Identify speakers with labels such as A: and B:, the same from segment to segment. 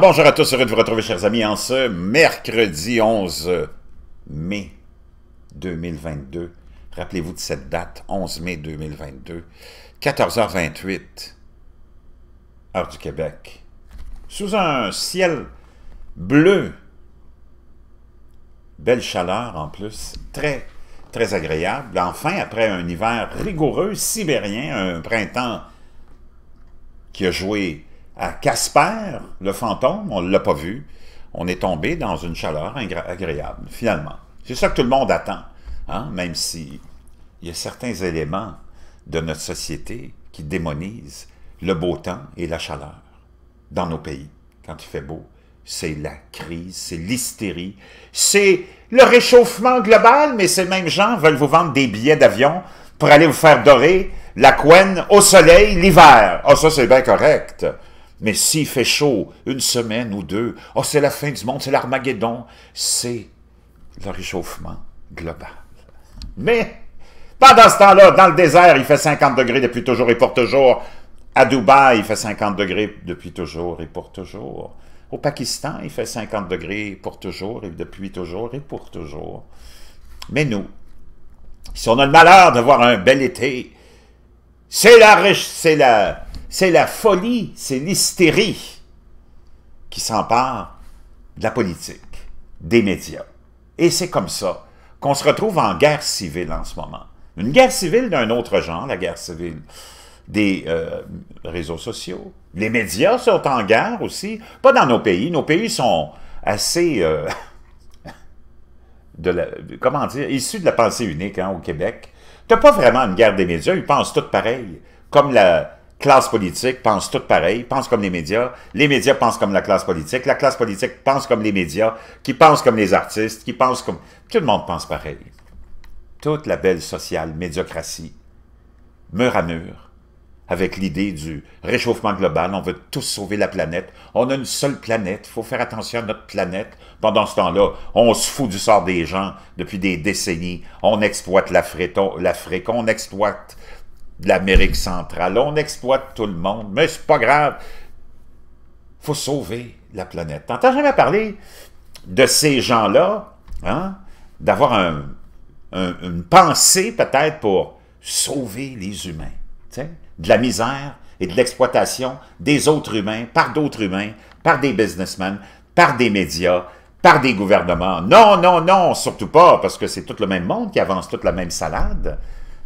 A: bonjour à tous, heureux de vous retrouver, chers amis, en ce mercredi 11 mai 2022. Rappelez-vous de cette date, 11 mai 2022, 14h28, heure du Québec. Sous un ciel bleu, belle chaleur en plus, très, très agréable. Enfin, après un hiver rigoureux, sibérien, un printemps qui a joué à Casper, le fantôme, on ne l'a pas vu. On est tombé dans une chaleur agréable, finalement. C'est ça que tout le monde attend, hein? même si il y a certains éléments de notre société qui démonisent le beau temps et la chaleur dans nos pays. Quand il fait beau, c'est la crise, c'est l'hystérie, c'est le réchauffement global, mais ces mêmes gens veulent vous vendre des billets d'avion pour aller vous faire dorer la couenne au soleil l'hiver. Ah, ça, c'est bien correct. Mais s'il fait chaud une semaine ou deux, oh, c'est la fin du monde, c'est l'Armageddon, c'est le réchauffement global. Mais pendant ce temps-là, dans le désert, il fait 50 degrés depuis toujours et pour toujours. À Dubaï, il fait 50 degrés depuis toujours et pour toujours. Au Pakistan, il fait 50 degrés pour toujours et depuis toujours et pour toujours. Mais nous, si on a le malheur de voir un bel été, c'est la, c'est la c'est la folie, c'est l'hystérie qui s'empare de la politique, des médias. Et c'est comme ça qu'on se retrouve en guerre civile en ce moment. Une guerre civile d'un autre genre, la guerre civile des euh, réseaux sociaux. Les médias sont en guerre aussi, pas dans nos pays. Nos pays sont assez, euh, comment dire, issus de la pensée unique hein, au Québec. Tu pas vraiment une guerre des médias, ils pensent tout pareil, comme la, classe politique pense tout pareil, pense comme les médias, les médias pensent comme la classe politique, la classe politique pense comme les médias, qui pensent comme les artistes, qui pensent comme... Tout le monde pense pareil. Toute la belle sociale médiocratie, mur à mur, avec l'idée du réchauffement global, on veut tous sauver la planète, on a une seule planète, il faut faire attention à notre planète. Pendant ce temps-là, on se fout du sort des gens depuis des décennies, on exploite l'Afrique, on exploite de l'Amérique centrale. On exploite tout le monde, mais c'est pas grave. faut sauver la planète. T'entends jamais parler de ces gens-là, hein, d'avoir une pensée peut-être pour sauver les humains, de la misère et de l'exploitation des autres humains par d'autres humains, par des businessmen, par des médias, par des gouvernements. Non, non, non, surtout pas, parce que c'est tout le même monde qui avance toute la même salade.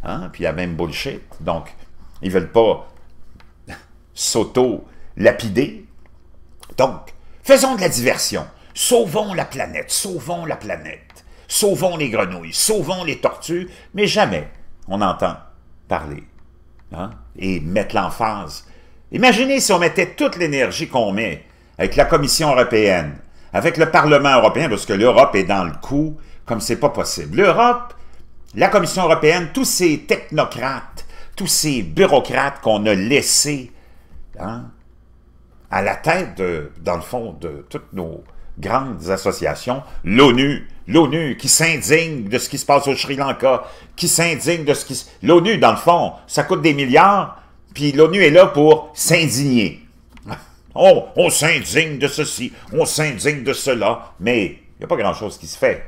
A: Hein, il Puis a même bullshit. Donc, ils veulent pas s'auto-lapider. Donc, faisons de la diversion. Sauvons la planète, sauvons la planète, sauvons les grenouilles, sauvons les tortues, mais jamais on entend parler hein, et mettre l'emphase. Imaginez si on mettait toute l'énergie qu'on met avec la Commission européenne, avec le Parlement européen, parce que l'Europe est dans le coup, comme c'est pas possible. L'Europe, la Commission européenne, tous ces technocrates, tous ces bureaucrates qu'on a laissés hein, à la tête, de, dans le fond, de toutes nos grandes associations, l'ONU, l'ONU qui s'indigne de ce qui se passe au Sri Lanka, qui s'indigne de ce qui... Se... L'ONU, dans le fond, ça coûte des milliards, puis l'ONU est là pour s'indigner. On, oh, on s'indigne de ceci, on s'indigne de cela, mais il n'y a pas grand-chose qui se fait.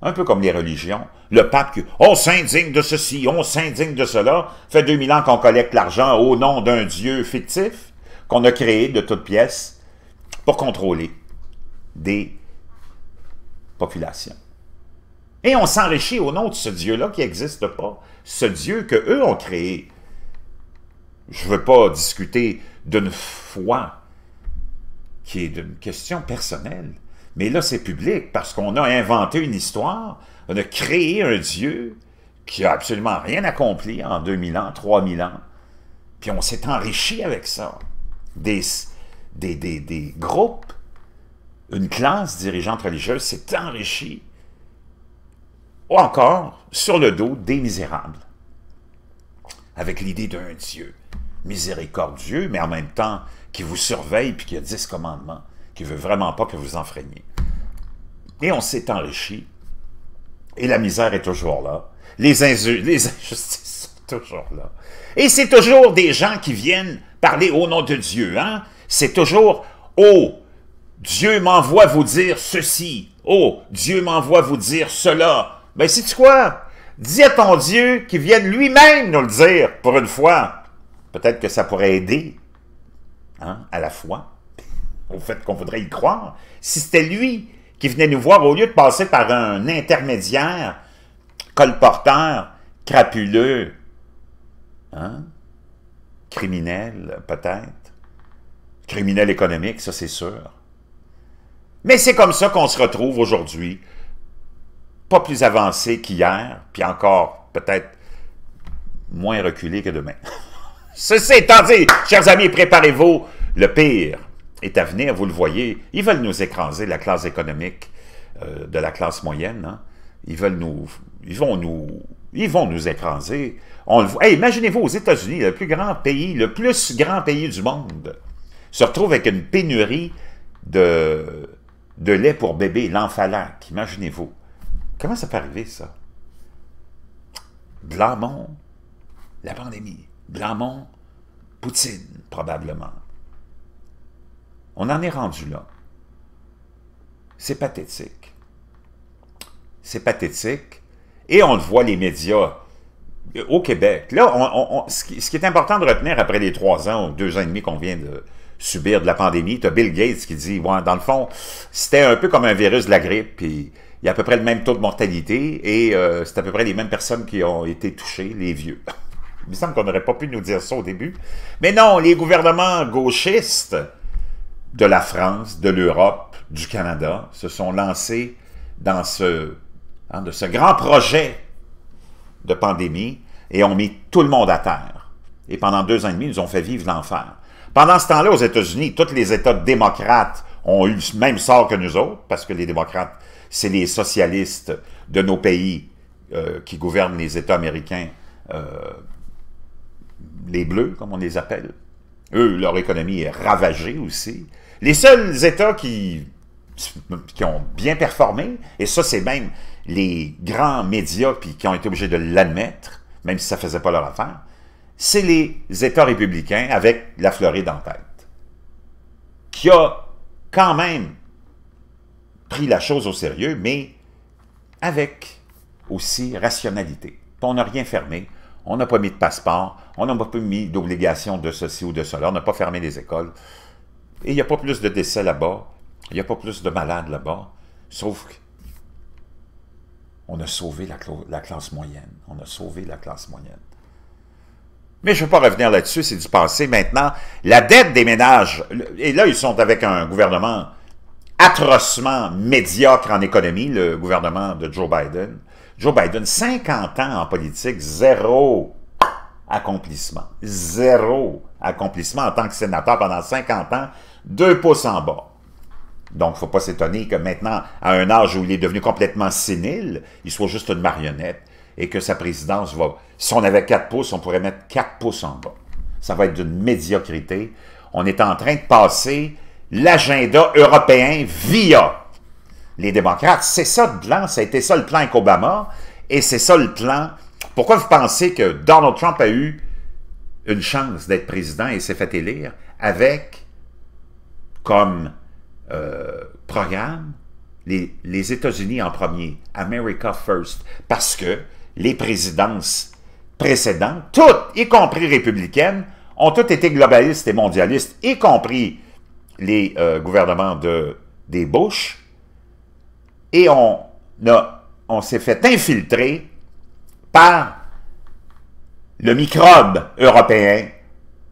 A: Un peu comme les religions le pape, qui, on oh, s'indigne de ceci, on oh, s'indigne de cela. fait 2000 ans qu'on collecte l'argent au nom d'un Dieu fictif qu'on a créé de toutes pièces pour contrôler des populations. Et on s'enrichit au nom de ce Dieu-là qui n'existe pas, ce Dieu qu'eux ont créé. Je ne veux pas discuter d'une foi qui est d'une question personnelle, mais là c'est public parce qu'on a inventé une histoire on a créé un Dieu qui a absolument rien accompli en 2000 ans, 3000 ans. Puis on s'est enrichi avec ça. Des, des, des, groupes, une classe dirigeante religieuse s'est enrichie, ou encore, sur le dos des misérables, avec l'idée d'un Dieu miséricordieux, mais en même temps qui vous surveille puis qui a dix commandements, qui ne veut vraiment pas que vous enfreigniez. Et on s'est enrichi et la misère est toujours là. Les, injustices sont toujours là. Et c'est toujours des gens qui viennent parler au nom de Dieu. Hein? C'est toujours, oh, Dieu m'envoie vous dire ceci. Oh, Dieu m'envoie vous dire cela. Ben, sais-tu quoi? Dis à ton Dieu qu'il vienne lui-même nous le dire pour une fois. Peut-être que ça pourrait aider hein, à la foi, au fait qu'on voudrait y croire, si c'était lui qui venaient nous voir, au lieu de passer par un intermédiaire, colporteur, crapuleux, hein? criminel peut-être, criminel économique, ça c'est sûr. Mais c'est comme ça qu'on se retrouve aujourd'hui, pas plus avancé qu'hier, puis encore peut-être moins reculé que demain. Ceci étant dit, chers amis, préparez-vous le pire est à venir, vous le voyez. Ils veulent nous écraser, la classe économique euh, de la classe moyenne. Hein. Ils veulent nous... Ils vont nous... Ils vont nous écraser. On le voit. imaginez-vous, aux États-Unis, le plus grand pays, le plus grand pays du monde, se retrouve avec une pénurie de, de lait pour bébé, l'enfalac. Imaginez-vous. Comment ça peut arriver, ça? Blamont, la pandémie. Blamont, Poutine, probablement. On en est rendu là. C'est pathétique. C'est pathétique. Et on le voit, les médias euh, au Québec. Là, ce, qui, est important de retenir après les trois ans ou deux ans et demi qu'on vient de subir de la pandémie, tu as Bill Gates qui dit, dans le fond, c'était un peu comme un virus de la grippe, puis il y a à peu près le même taux de mortalité et euh, c'est à peu près les mêmes personnes qui ont été touchées, les vieux. il me semble qu'on n'aurait pas pu nous dire ça au début. Mais non, les gouvernements gauchistes de la France, de l'Europe, du Canada se sont lancés dans hein, ce, grand projet de pandémie et ont mis tout le monde à terre. Et pendant deux ans et demi, ils nous ont fait vivre l'enfer. Pendant ce temps-là, aux États-Unis, tous les États démocrates ont eu le même sort que nous autres, parce que les démocrates, c'est les socialistes de nos pays euh, qui gouvernent les États américains, euh, les bleus, comme on les appelle, eux, leur économie est ravagée aussi. Les seuls États qui, qui ont bien performé, et ça, c'est même les grands médias puis, qui ont été obligés de l'admettre, même si ça ne faisait pas leur affaire, c'est les États républicains avec la Floride en tête, qui a quand même pris la chose au sérieux, mais avec aussi rationalité. On n'a rien fermé, on n'a pas mis de passeport, on n'a pas mis d'obligation de ceci ou de cela, on n'a pas fermé les écoles. Et il n'y a pas plus de décès là-bas, il n'y a pas plus de malades là-bas, sauf qu'on a sauvé la, classe moyenne. On a sauvé la classe moyenne. Mais je ne veux pas revenir là-dessus, c'est du passé. Maintenant, la dette des ménages, et là, ils sont avec un gouvernement atrocement médiocre en économie, le gouvernement de Joe Biden. Joe Biden, 50 ans en politique, zéro accomplissement. Zéro accomplissement en tant que sénateur pendant 50 ans, deux pouces en bas. Donc, il ne faut pas s'étonner que maintenant, à un âge où il est devenu complètement sénile, il soit juste une marionnette et que sa présidence va... Si on avait quatre pouces, on pourrait mettre quatre pouces en bas. Ça va être d'une médiocrité. On est en train de passer l'agenda européen via les démocrates. C'est ça le plan, ça a été ça le plan avec Obama, et c'est ça le plan. Pourquoi vous pensez que Donald Trump a eu une chance d'être président et s'est fait élire avec comme euh, programme les, États-Unis en premier, America First, parce que les présidences précédentes, toutes, y compris républicaines, ont toutes été globalistes et mondialistes, y compris les euh, gouvernements de, des Bush, et on, s'est fait infiltrer par le microbe européen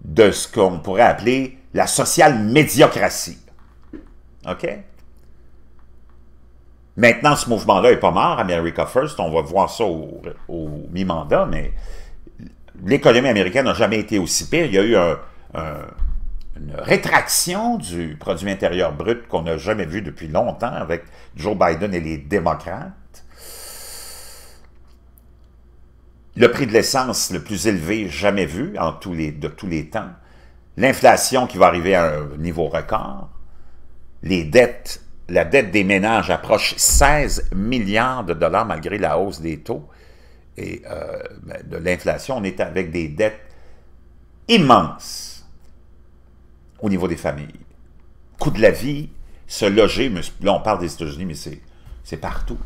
A: de ce qu'on pourrait appeler la sociale médiocratie. OK? Maintenant, ce mouvement-là n'est pas mort, America First, on va voir ça au, mi-mandat, mais l'économie américaine n'a jamais été aussi pire. Il y a eu un une rétraction du produit intérieur brut qu'on n'a jamais vu depuis longtemps avec Joe Biden et les démocrates. Le prix de l'essence le plus élevé jamais vu en tous les, de tous les temps. L'inflation qui va arriver à un niveau record. Les dettes, la dette des ménages approche 16 milliards de dollars malgré la hausse des taux et euh, ben, de l'inflation. On est avec des dettes immenses au niveau des familles. Coût de la vie, se loger, mais là on parle des États-Unis, mais c'est partout.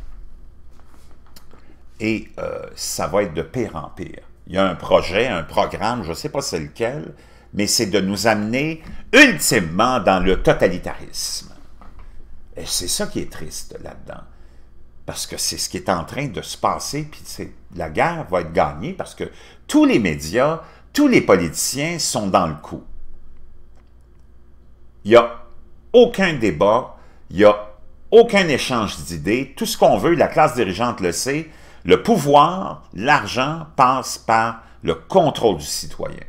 A: Et euh, ça va être de pire en pire. Il y a un projet, un programme, je ne sais pas c'est lequel, mais c'est de nous amener ultimement dans le totalitarisme. Et c'est ça qui est triste là-dedans. Parce que c'est ce qui est en train de se passer, puis la guerre va être gagnée parce que tous les médias, tous les politiciens sont dans le coup. Il n'y a aucun débat, il n'y a aucun échange d'idées. Tout ce qu'on veut, la classe dirigeante le sait, le pouvoir, l'argent passe par le contrôle du citoyen.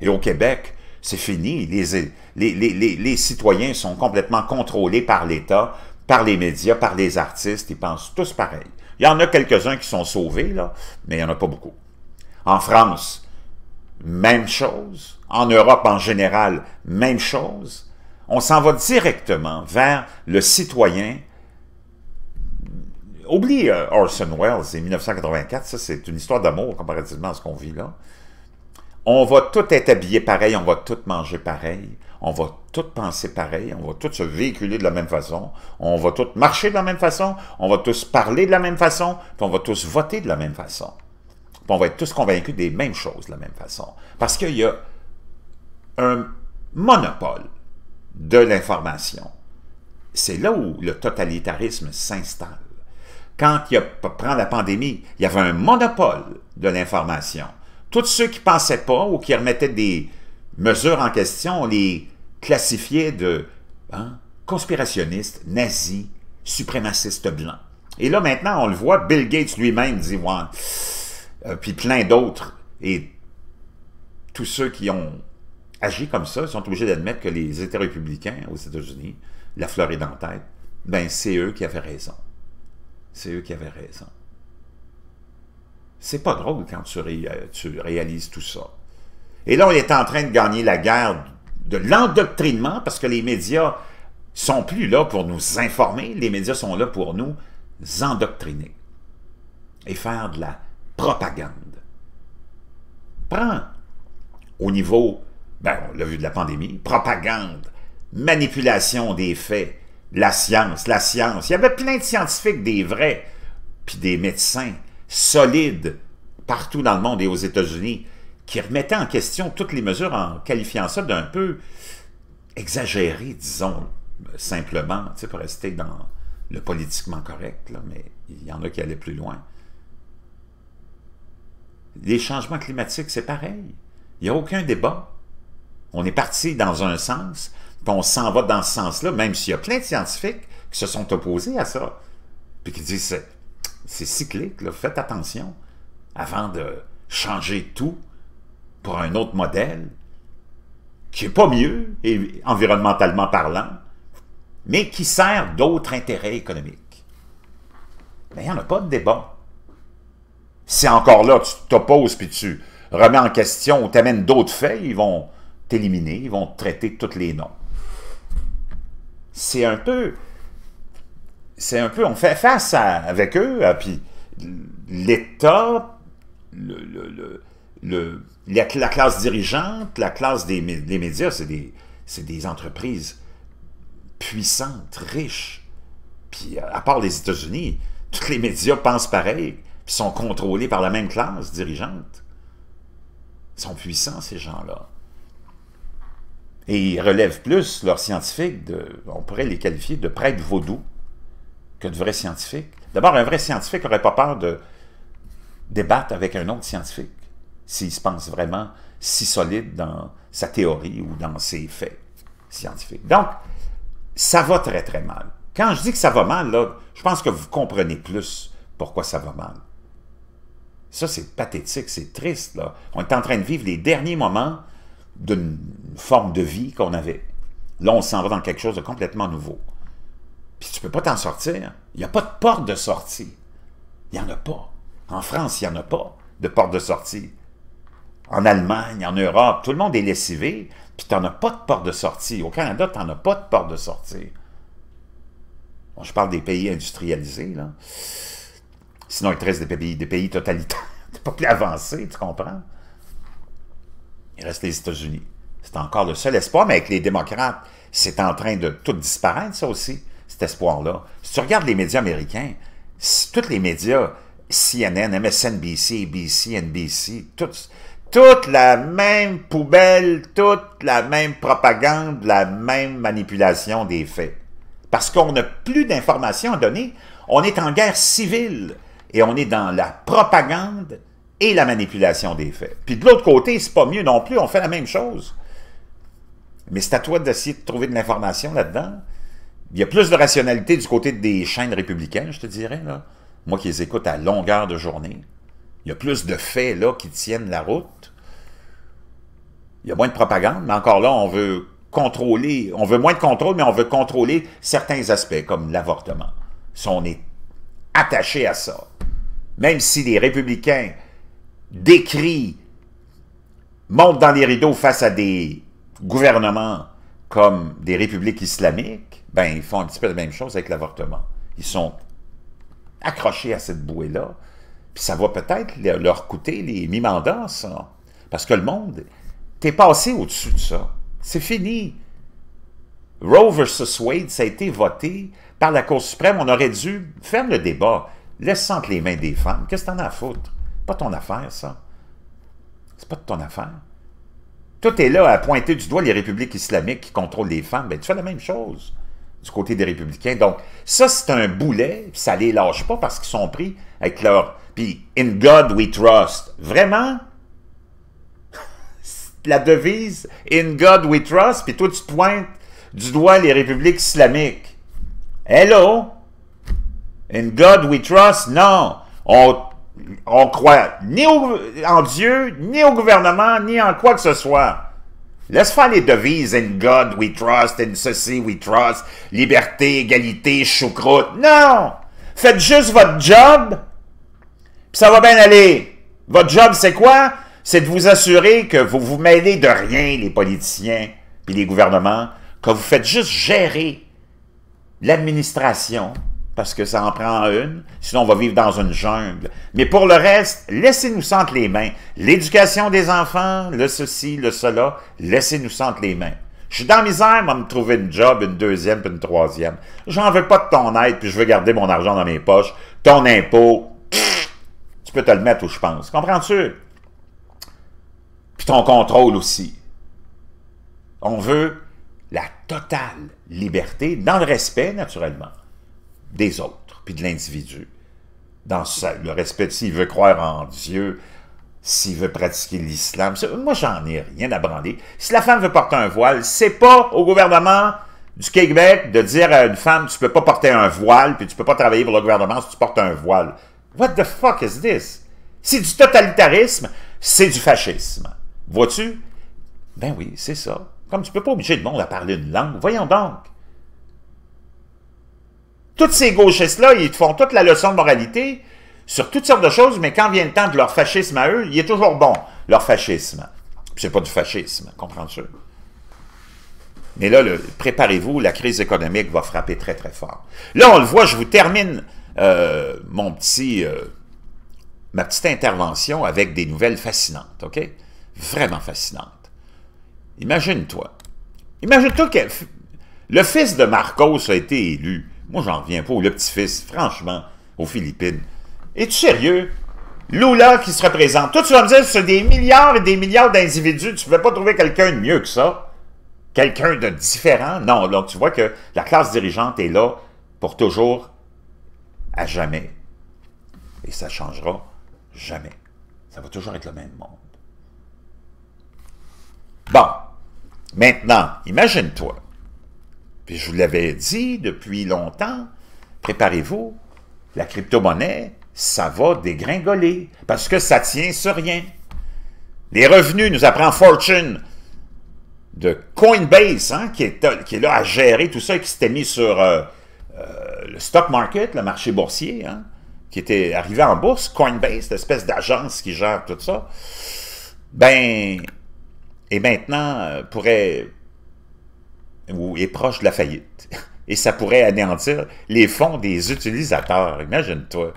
A: Et au Québec, c'est fini. Les, les, les, les, citoyens sont complètement contrôlés par l'État, par les médias, par les artistes. Ils pensent tous pareil. Il y en a quelques-uns qui sont sauvés, là, mais il n'y en a pas beaucoup. En France, même chose. En Europe en général, même chose on s'en va directement vers le citoyen. Oublie euh, Orson Welles et 1984, ça c'est une histoire d'amour comparativement à ce qu'on vit là. On va tous être habillés pareil, on va tout manger pareil, on va tout penser pareil, on va tous se véhiculer de la même façon, on va tous marcher de la même façon, on va tous parler de la même façon, puis on va tous voter de la même façon. on va être tous convaincus des mêmes choses de la même façon. Parce qu'il y a un monopole de l'information. C'est là où le totalitarisme s'installe. Quand il prend la pandémie, il y avait un monopole de l'information. Tous ceux qui ne pensaient pas ou qui remettaient des mesures en question, on les classifiait de hein, conspirationnistes, nazis, suprémacistes blancs. Et là, maintenant, on le voit, Bill Gates lui-même dit, ouais, euh, puis plein d'autres, et tous ceux qui ont agit comme ça, ils sont obligés d'admettre que les États républicains aux États-Unis, la Floride en tête, ben c'est eux qui avaient raison. C'est eux qui avaient raison. C'est pas drôle quand tu, euh, tu, réalises tout ça. Et là, on est en train de gagner la guerre de l'endoctrinement parce que les médias sont plus là pour nous informer, les médias sont là pour nous endoctriner et faire de la propagande. Prends au niveau ben, on l'a vu de la pandémie, propagande, manipulation des faits, la science, la science. Il y avait plein de scientifiques, des vrais, puis des médecins solides partout dans le monde et aux États-Unis qui remettaient en question toutes les mesures en qualifiant ça d'un peu exagéré, disons simplement, tu sais, pour rester dans le politiquement correct, là, mais il y en a qui allaient plus loin. Les changements climatiques, c'est pareil. Il n'y a aucun débat. On est parti dans un sens, puis on s'en va dans ce sens-là, même s'il y a plein de scientifiques qui se sont opposés à ça, puis qui disent c'est cyclique, faites attention avant de changer tout pour un autre modèle qui n'est pas mieux, environnementalement parlant, mais qui sert d'autres intérêts économiques. Mais il n'y en a pas de débat. Si encore là, tu t'opposes puis tu remets en question ou t'amènes d'autres faits, ils vont éliminés, ils vont traiter toutes les noms. C'est un peu... C'est un peu... On fait face avec eux, puis l'État, le, le, la, classe dirigeante, la classe des, des médias, c'est des, des entreprises puissantes, riches. Puis à part les États-Unis, tous les médias pensent pareil, sont contrôlés par la même classe dirigeante. Ils sont puissants, ces gens-là. Et ils relèvent plus, leurs scientifiques, on pourrait les qualifier de prêtres vaudous que de vrais scientifiques. D'abord, un vrai scientifique n'aurait pas peur de débattre avec un autre scientifique s'il se pense vraiment si solide dans sa théorie ou dans ses faits scientifiques. Donc, ça va très très mal. Quand je dis que ça va mal, là, je pense que vous comprenez plus pourquoi ça va mal. Ça, c'est pathétique, c'est triste. Là. On est en train de vivre les derniers moments d'une forme de vie qu'on avait. Là, on s'en va dans quelque chose de complètement nouveau. Puis tu ne peux pas t'en sortir. Il n'y a pas de porte de sortie. Il n'y en a pas. En France, il n'y en a pas de porte de sortie. En Allemagne, en Europe, tout le monde est lessivé, puis tu n'en as pas de porte de sortie. Au Canada, tu n'en as pas de porte de sortie. je parle des pays industrialisés, là. Sinon, il te reste des pays, des pays totalitaires. Tu pas plus avancé, tu comprends? Il reste les États-Unis. C'est encore le seul espoir, mais avec les démocrates, c'est en train de tout disparaître, ça aussi, cet espoir-là. Si tu regardes les médias américains, tous les médias, CNN, MSNBC, ABC, NBC, toute la même poubelle, toute la même propagande, la même manipulation des faits. Parce qu'on n'a plus d'informations à donner. On est en guerre civile et on est dans la propagande et la manipulation des faits. Puis de l'autre côté, c'est pas mieux non plus, on fait la même chose. Mais c'est à toi d'essayer de trouver de l'information là-dedans. Il y a plus de rationalité du côté des chaînes républicaines, je te dirais, Moi qui les écoute à longueur de journée. Il y a plus de faits, là, qui tiennent la route. Il y a moins de propagande, mais encore là, on veut contrôler, on veut moins de contrôle, mais on veut contrôler certains aspects, comme l'avortement. Si on est attaché à ça, même si les républicains décrit, monte dans les rideaux face à des gouvernements comme des républiques islamiques, ben ils font un petit peu la même chose avec l'avortement. Ils sont accrochés à cette bouée-là, puis ça va peut-être leur coûter les mi-mandats, ça. Parce que le monde, t'es passé au-dessus de ça. C'est fini. Roe versus Wade, ça a été voté par la Cour suprême. On aurait dû faire le débat. Laisse entre les mains des femmes. Qu'est-ce que t'en as à foutre? Pas ton affaire, ça. C'est pas de ton affaire. Tout est là à pointer du doigt les républiques islamiques qui contrôlent les femmes. Mais ben, tu fais la même chose du côté des républicains. Donc, ça, c'est un boulet, ça les lâche pas parce qu'ils sont pris avec leur... Puis, « In God we trust ». Vraiment? la devise « In God we trust », puis toi, tu pointes du doigt les républiques islamiques. Hello? « In God we trust », non. On on croit ni en Dieu, ni au gouvernement, ni en quoi que ce soit. Laisse faire les devises « In God we trust »,« In ceci we trust »,« Liberté, égalité, choucroute ». Non! Faites juste votre job, puis ça va bien aller. Votre job, c'est quoi? C'est de vous assurer que vous vous mêlez de rien, les politiciens et les gouvernements, que vous faites juste gérer l'administration, parce que ça en prend une, sinon on va vivre dans une jungle. Mais pour le reste, laissez-nous sentir les mains. L'éducation des enfants, le ceci, le cela, laissez-nous sentir les mains. Je suis dans la misère, va me trouver une job, une deuxième, puis une troisième. J'en veux pas de ton aide, puis je veux garder mon argent dans mes poches. Ton impôt, tu peux te le mettre où je pense. Comprends-tu? Puis ton contrôle aussi. On veut la totale liberté, dans le respect, naturellement des autres, puis de l'individu. Dans le respect, s'il veut croire en Dieu, s'il veut pratiquer l'islam, moi j'en ai rien à brander. Si la femme veut porter un voile, c'est pas au gouvernement du Québec de dire à une femme tu peux pas porter un voile puis tu peux pas travailler pour le gouvernement si tu portes un voile. What the fuck is this? C'est du totalitarisme, c'est du fascisme. Vois-tu? Ben oui, c'est ça. Comme tu peux pas obliger le monde à parler une langue, voyons donc. Toutes ces gauchistes-là, ils font toute la leçon de moralité sur toutes sortes de choses, mais quand vient le temps de leur fascisme à eux, il est toujours bon, leur fascisme. C'est pas du fascisme, comprends-tu? Mais là, préparez-vous, la crise économique va frapper très, très fort. Là, on le voit, je vous termine euh, mon petit, euh, ma petite intervention avec des nouvelles fascinantes, OK? Vraiment fascinantes. Imagine-toi. Imagine-toi que le fils de Marcos a été élu. Moi, j'en reviens pas. Le petit-fils, franchement, aux Philippines. Es-tu sérieux? Lula qui se représente. Toi, tu vas me dire, c'est des milliards et des milliards d'individus. Tu ne pas trouver quelqu'un de mieux que ça. Quelqu'un de différent. Non, donc tu vois que la classe dirigeante est là pour toujours, à jamais. Et ça changera jamais. Ça va toujours être le même monde. Bon, maintenant, imagine-toi puis je vous l'avais dit depuis longtemps, préparez-vous, la crypto-monnaie, ça va dégringoler parce que ça tient sur rien. Les revenus, nous apprend Fortune de Coinbase, hein, qui, est, euh, qui, là à gérer tout ça et qui s'était mis sur euh, euh, le stock market, le marché boursier, hein, qui était arrivé en bourse, Coinbase, l'espèce d'agence qui gère tout ça. Ben, et maintenant, pourrait ou est proche de la faillite. Et ça pourrait anéantir les fonds des utilisateurs. Imagine-toi.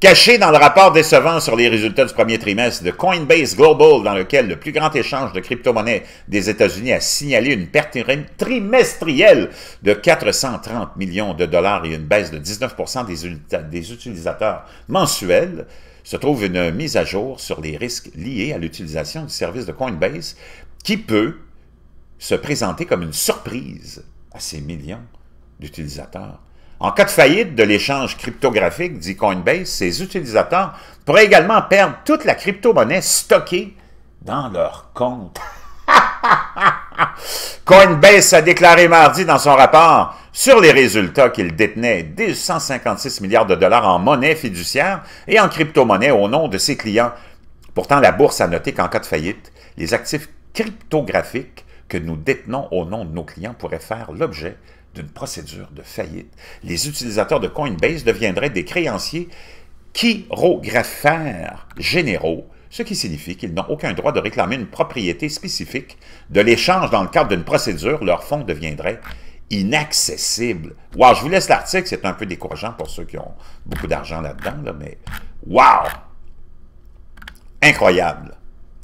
A: Caché dans le rapport décevant sur les résultats du premier trimestre de Coinbase Global, dans lequel le plus grand échange de crypto-monnaies des États-Unis a signalé une perte trimestrielle de 430 millions de dollars et une baisse de 19 des, des utilisateurs mensuels, se trouve une mise à jour sur les risques liés à l'utilisation du service de Coinbase qui peut se présenter comme une surprise à ses millions d'utilisateurs. En cas de faillite de l'échange cryptographique, dit Coinbase, ses utilisateurs pourraient également perdre toute la crypto-monnaie stockée dans leur compte. Coinbase a déclaré mardi dans son rapport sur les résultats qu'il détenait 156 milliards de dollars en monnaie fiduciaire et en crypto-monnaie au nom de ses clients. Pourtant, la bourse a noté qu'en cas de faillite, les actifs cryptographiques que nous détenons au nom de nos clients pourraient faire l'objet d'une procédure de faillite. Les utilisateurs de Coinbase deviendraient des créanciers chirographaires généraux, ce qui signifie qu'ils n'ont aucun droit de réclamer une propriété spécifique de l'échange dans le cadre d'une procédure, leur fonds deviendrait inaccessible. Wow, je vous laisse l'article, c'est un peu décourageant pour ceux qui ont beaucoup d'argent là-dedans, mais wow! Incroyable!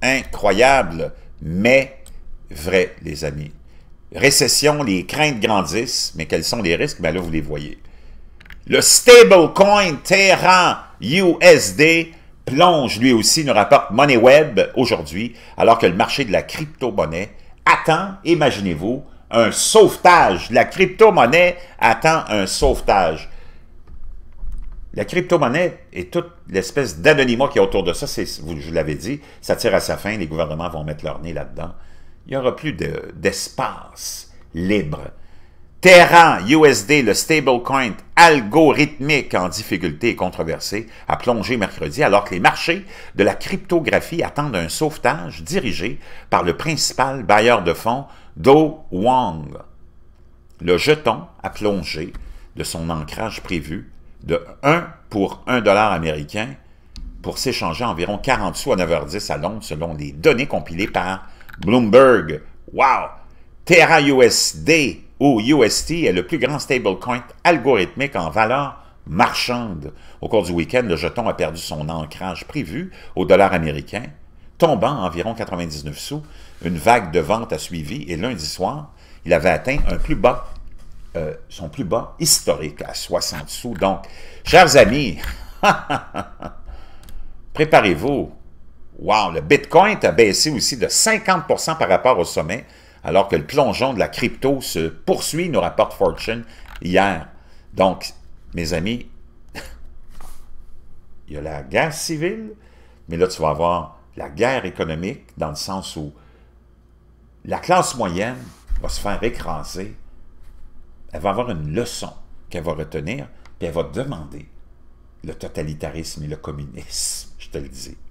A: Incroyable! Mais vrai, les amis. Récession, les craintes grandissent, mais quels sont les risques? Ben là, vous les voyez. Le stablecoin Terra USD plonge lui aussi, nous rapporte MoneyWeb aujourd'hui, alors que le marché de la crypto-monnaie attend, imaginez-vous, un sauvetage. La crypto-monnaie attend un sauvetage. La crypto-monnaie et toute l'espèce d'anonymat qui est autour de ça, je vous l'avais dit, ça tire à sa fin, les gouvernements vont mettre leur nez là-dedans il n'y aura plus d'espace libre. Terra, USD, le stablecoin algorithmique en difficulté et controversé, a plongé mercredi alors que les marchés de la cryptographie attendent un sauvetage dirigé par le principal bailleur de fonds, Do Wang. Le jeton a plongé de son ancrage prévu de 1 pour 1 dollar américain pour s'échanger environ 40 sous à 9h10 à Londres selon les données compilées par Bloomberg, wow! Terra USD ou UST est le plus grand stablecoin algorithmique en valeur marchande. Au cours du week-end, le jeton a perdu son ancrage prévu au dollar américain, tombant à environ 99 sous. Une vague de vente a suivi et lundi soir, il avait atteint un plus bas, euh, son plus bas historique à 60 sous. Donc, chers amis, préparez-vous Wow, le Bitcoin a baissé aussi de 50 par rapport au sommet, alors que le plongeon de la crypto se poursuit, nous rapporte Fortune hier. Donc, mes amis, il y a la guerre civile, mais là, tu vas avoir la guerre économique dans le sens où la classe moyenne va se faire écraser. Elle va avoir une leçon qu'elle va retenir, puis elle va demander le totalitarisme et le communisme, je te le disais.